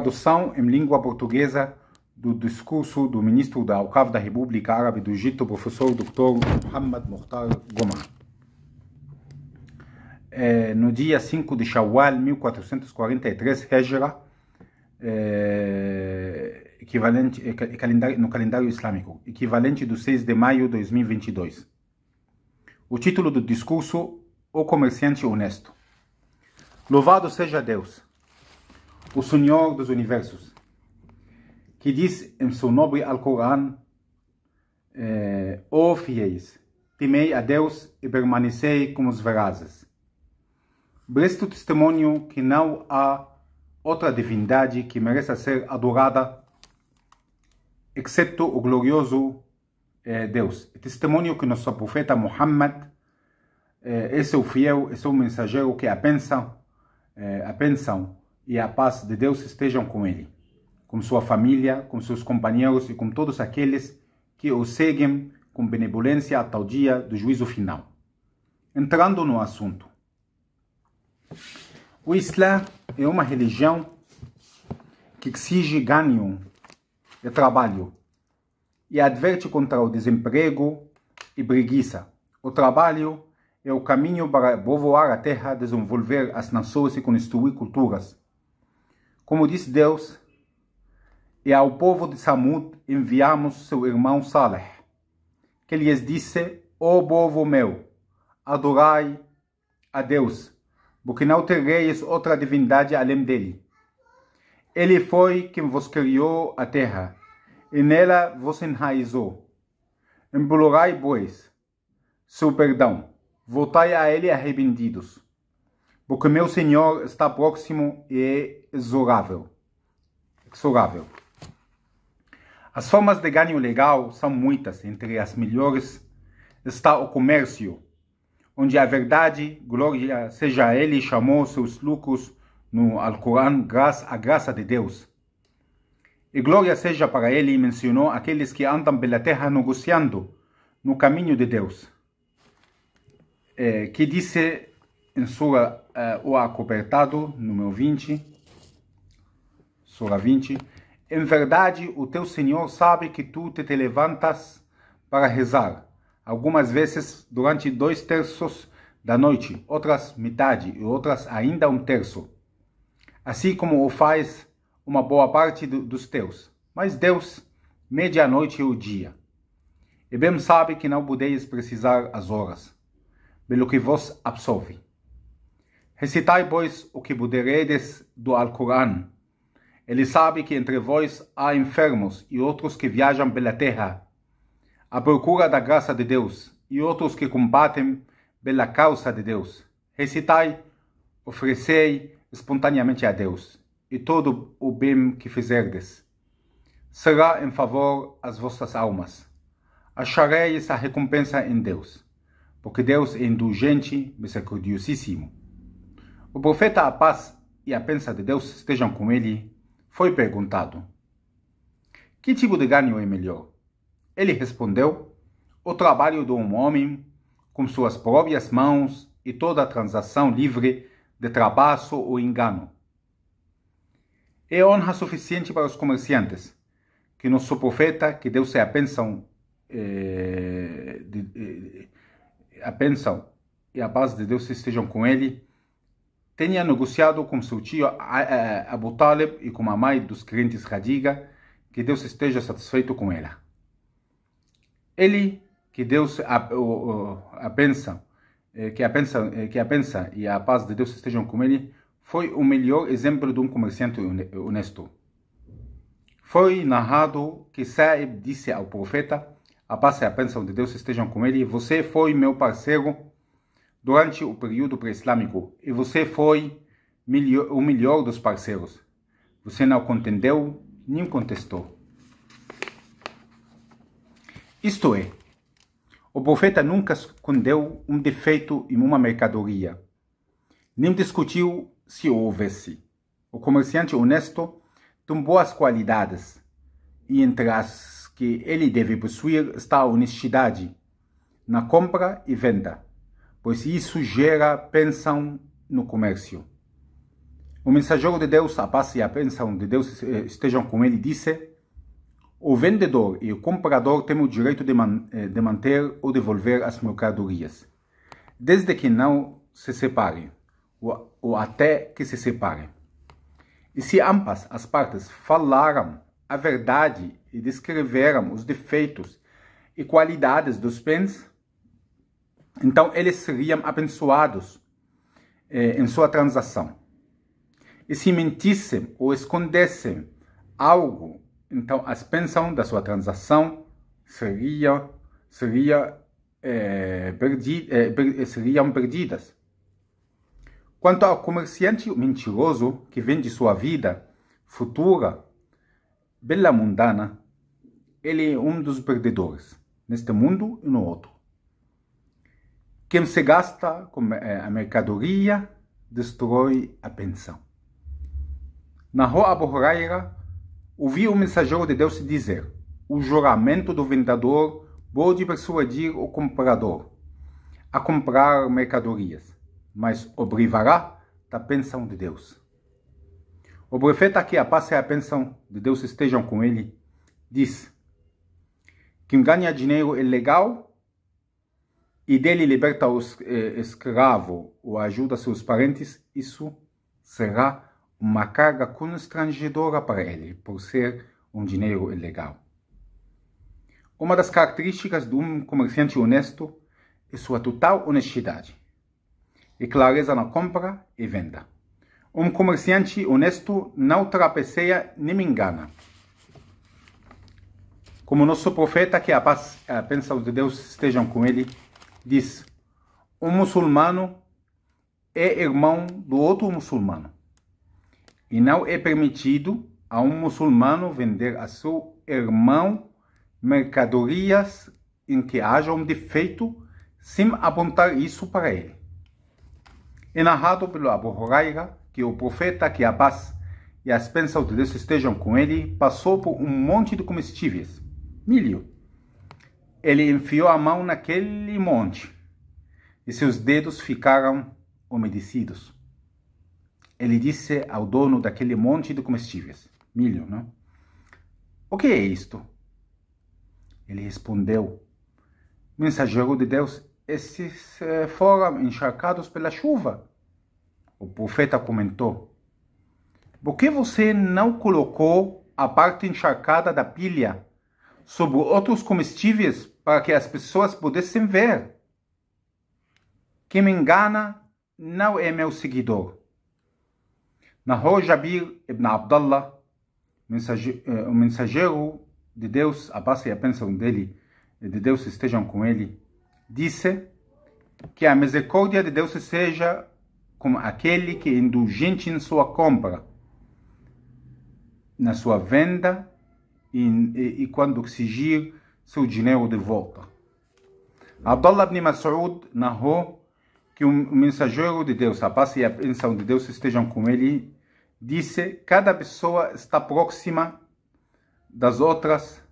tradução em língua portuguesa do discurso do ministro da Alcaf da República Árabe do Egito, professor Dr. Muhammad Mukhtar Gomar. É, no dia 5 de Shawwal 1443 Hijra, é, equivalente, é, é no calendário islâmico, equivalente do 6 de maio de 2022. O título do discurso: O Comerciante Honesto. Louvado seja Deus! o Senhor dos Universos, que diz em seu nobre Alcorão, eh, ó oh, fiéis, temei a Deus e permanecei como os verazes. Presto testemunho que não há outra divindade que mereça ser adorada, exceto o glorioso eh, Deus. Testemunho que nosso profeta Muhammad eh, é seu fiel, é seu mensageiro que apensa, eh, apensa e a paz de Deus estejam com ele, com sua família, com seus companheiros e com todos aqueles que o seguem com benevolência até o dia do juízo final. Entrando no assunto, o Islã é uma religião que exige ganho e trabalho e adverte contra o desemprego e preguiça. O trabalho é o caminho para povoar a terra, desenvolver as nações e construir culturas. Como disse Deus, e ao povo de Samud enviamos seu irmão Saleh, que lhes disse, ó oh, povo meu, adorai a Deus, porque não tereis outra divindade além dele. Ele foi quem vos criou a terra, e nela vos enraizou. Implorai, pois, seu perdão, voltai a ele arrependidos porque meu Senhor está próximo e é exorável. exorável. As formas de ganho legal são muitas, entre as melhores está o comércio, onde a verdade, glória seja a ele, chamou seus lucros no Alcorão, graça, a graça de Deus. E glória seja para ele, mencionou aqueles que andam pela terra negociando no caminho de Deus. É, que disse Sura uh, eh, o acobertado, número 20, Sura 20. Em verdade, o teu Senhor sabe que tu te, te levantas para rezar, algumas vezes durante dois terços da noite, outras metade e outras ainda um terço, assim como o faz uma boa parte do, dos teus. Mas Deus, meia-noite e o dia. E bem sabe que não podeis precisar as horas, pelo que vos absolve. Recitai, pois, o que puderedes do Alcorão. Ele sabe que entre vós há enfermos e outros que viajam pela terra, à procura da graça de Deus, e outros que combatem pela causa de Deus. Recitai, oferecei espontaneamente a Deus, e todo o bem que fizerdes será em favor às vossas almas. Achareis a recompensa em Deus, porque Deus é indulgente, misericordiosíssimo. O profeta, a paz e a bênção de Deus estejam com ele, foi perguntado: Que tipo de ganho é melhor? Ele respondeu: O trabalho de um homem com suas próprias mãos e toda transação livre de trapaço ou engano. É honra suficiente para os comerciantes que nosso profeta, que Deus é a bênção, eh, de, eh, a bênção e a paz de Deus estejam com ele tenha negociado com seu tio Abu Talib e com a mãe dos crentes Khadija, que Deus esteja satisfeito com ela. Ele, que Deus a, a, a eh, que a pensa eh, que a pensa e a paz de Deus estejam com ele, foi o melhor exemplo de um comerciante honesto. Foi narrado que Saib disse ao profeta: A paz e a bênção de Deus estejam com ele. Você foi meu parceiro durante o período pré-islâmico e você foi o melhor dos parceiros. Você não contendeu nem contestou. Isto é, o profeta nunca escondeu um defeito em uma mercadoria, nem discutiu se o houvesse. O comerciante honesto tem boas qualidades, e entre as que ele deve possuir está a honestidade na compra e venda pois isso gera pensão no comércio. O mensageiro de Deus, a paz e a pensão de Deus eh, estejam com ele, disse: O vendedor e o comprador têm o direito de, man eh, de manter ou devolver as mercadorias, desde que não se separem, ou, ou até que se separem. E se ambas as partes falaram a verdade e descreveram os defeitos e qualidades dos bens, então, eles seriam abençoados eh, em sua transação. E se mentissem ou escondessem algo, então a pensões da sua transação seria, seria, eh, perdi, eh, per, seriam perdidas. Quanto ao comerciante mentiroso que vende sua vida futura pela mundana, ele é um dos perdedores, neste mundo e no outro. Quem se gasta com eh, a mercadoria destrói a pensão. Na rua Abu Huraira, ouvi o um mensageiro de Deus dizer: O juramento do vendedor pode persuadir o comprador a comprar mercadorias, mas o privará da pensão de Deus. O profeta que a paz e a pensão de Deus estejam com ele diz: Quem ganha dinheiro ilegal e dele liberta o eh, escravo ou ajuda seus parentes, isso será uma carga constrangedora para ele, por ser um dinheiro ilegal. Uma das características de um comerciante honesto é sua total honestidade e clareza na compra e venda. Um comerciante honesto não trapaceia nem engana. Como nosso profeta, que a paz, a bênção de Deus estejam com ele, diz um muçulmano é irmão do outro muçulmano. E não é permitido a um muçulmano vender a seu irmão mercadorias em que haja um defeito sem apontar isso para ele. É narrado pelo Abu Huraira que é o profeta, que a paz e as bênçãos de Deus estejam com ele, passou por um monte de comestíveis, milho, ele enfiou a mão naquele monte e seus dedos ficaram umedecidos. Ele disse ao dono daquele monte de comestíveis, milho, não? O que é isto? Ele respondeu: Mensageiro de Deus, esses eh, foram encharcados pela chuva. O profeta comentou: Por que você não colocou a parte encharcada da pilha sobre outros comestíveis para que as pessoas pudessem ver. Quem me engana não é meu seguidor. Nahor Jabir ibn Abdallah, eh, o mensageiro de Deus, a paz e a bênção dele, eh, de Deus estejam com ele, disse que a misericórdia de Deus seja como aquele que é indulgente em sua compra, na sua venda e, e, e quando exigir seu dinheiro de volta. Abdullah ibn Mas'ud narrou que o mensageiro de Deus, a paz e a bênção de Deus estejam com ele, disse: Cada pessoa está próxima das outras,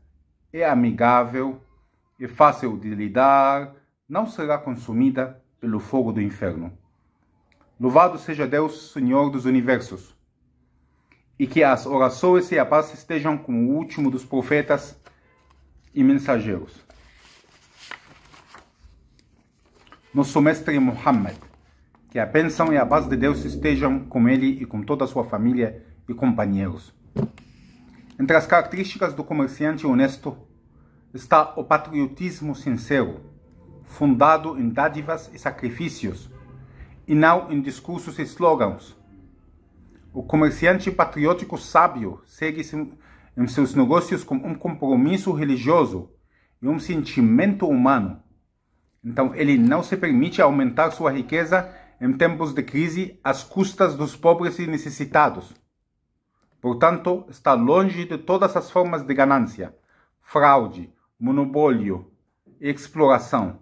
é amigável, é fácil de lidar, não será consumida pelo fogo do inferno. Louvado seja Deus, Senhor dos universos, e que as orações e a paz estejam com o último dos profetas e mensageiros. Nosso mestre Muhammad, que a bênção e a paz de Deus estejam com ele e com toda a sua família e companheiros. Entre as características do comerciante honesto está o patriotismo sincero, fundado em dádivas e sacrifícios, e não em discursos e slogans. O comerciante patriótico sábio segue em seus negócios com um compromisso religioso e um sentimento humano. Então, ele não se permite aumentar sua riqueza em tempos de crise às custas dos pobres e necessitados. Portanto, está longe de todas as formas de ganância, fraude, monopólio e exploração.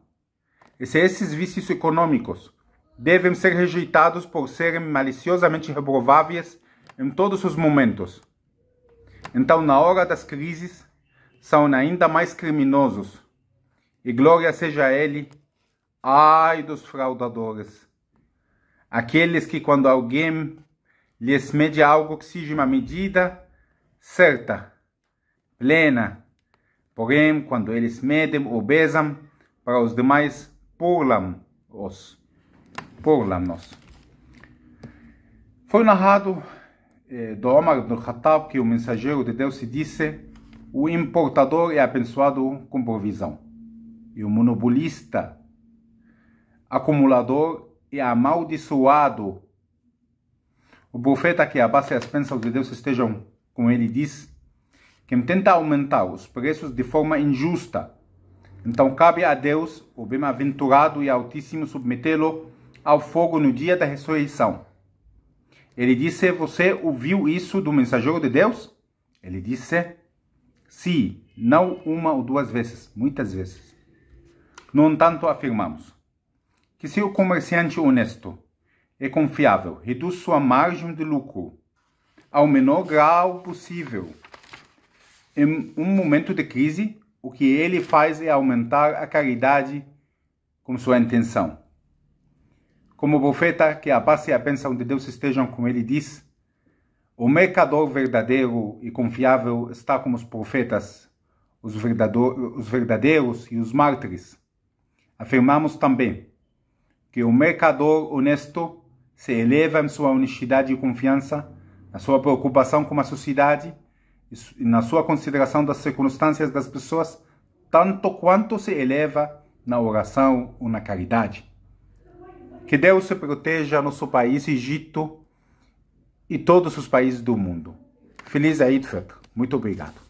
E se esses vícios econômicos devem ser rejeitados por serem maliciosamente reprováveis em todos os momentos. Então, na hora das crises, são ainda mais criminosos. E glória seja a Ele, ai dos fraudadores. Aqueles que, quando alguém lhes mede algo que seja uma medida certa, plena, porém, quando eles medem ou besam, para os demais, purlam-os. Purlam-nos. Foi narrado do Omar do Khattab, que é o mensageiro de Deus se disse: o importador é abençoado com provisão, e o monopolista acumulador é amaldiçoado. O profeta que a base e as bênçãos de Deus estejam com ele diz: quem tenta aumentar os preços de forma injusta, então cabe a Deus, o bem-aventurado e altíssimo, submetê-lo ao fogo no dia da ressurreição. Ele disse: Você ouviu isso do mensageiro de Deus? Ele disse: Sim, não uma ou duas vezes, muitas vezes. No entanto, afirmamos que se o comerciante honesto e confiável reduz sua margem de lucro ao menor grau possível, em um momento de crise, o que ele faz é aumentar a caridade com sua intenção. Como profeta, que a paz e a bênção de Deus estejam com ele, diz: O mercador verdadeiro e confiável está como os profetas, os, os verdadeiros e os mártires. Afirmamos também que o mercador honesto se eleva em sua honestidade e confiança, na sua preocupação com a sociedade e na sua consideração das circunstâncias das pessoas, tanto quanto se eleva na oração ou na caridade. Que Deus proteja nosso país, Egito e todos os países do mundo. Feliz Eid Fitr. Muito obrigado.